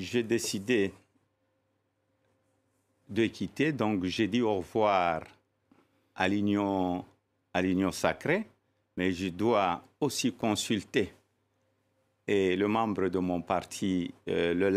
j'ai décidé de quitter, donc j'ai dit au revoir à l'Union, à l'union sacrée, mais je dois aussi consulter et le membre de mon parti euh, le le